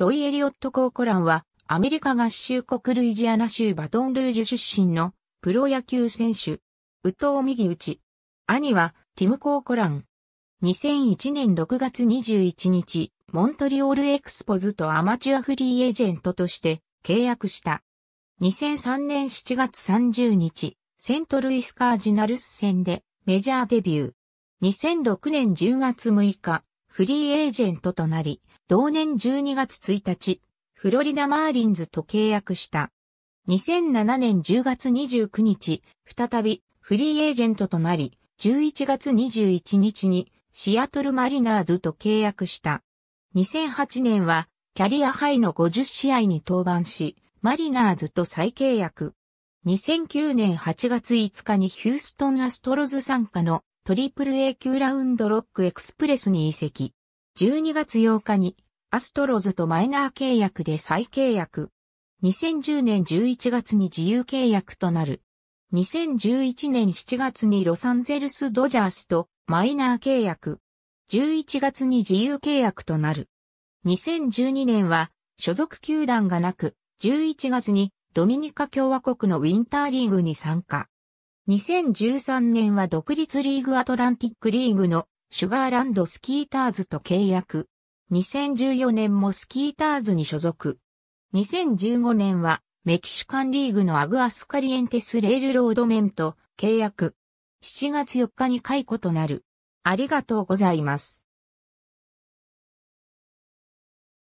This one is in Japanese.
ロイ・エリオット・コーコランは、アメリカ合衆国ルイジアナ州バトンルージュ出身のプロ野球選手、宇藤右ち。兄は、ティム・コーコラン。2001年6月21日、モントリオールエクスポズとアマチュアフリーエージェントとして契約した。2003年7月30日、セントルイスカージナルス戦でメジャーデビュー。2006年10月6日、フリーエージェントとなり、同年12月1日、フロリダ・マーリンズと契約した。2007年10月29日、再びフリーエージェントとなり、11月21日にシアトル・マリナーズと契約した。2008年はキャリアハイの50試合に登板し、マリナーズと再契約。2009年8月5日にヒューストンアストロズ参加のトリプル A 級ラウンドロックエクスプレスに移籍。12月8日にアストロズとマイナー契約で再契約。2010年11月に自由契約となる。2011年7月にロサンゼルスドジャースとマイナー契約。11月に自由契約となる。2012年は所属球団がなく、11月にドミニカ共和国のウィンターリーグに参加。2013年は独立リーグアトランティックリーグのシュガーランドスキーターズと契約。2014年もスキーターズに所属。2015年はメキシカンリーグのアグアスカリエンテスレールロードメンと契約。7月4日に解雇となる。ありがとうございます。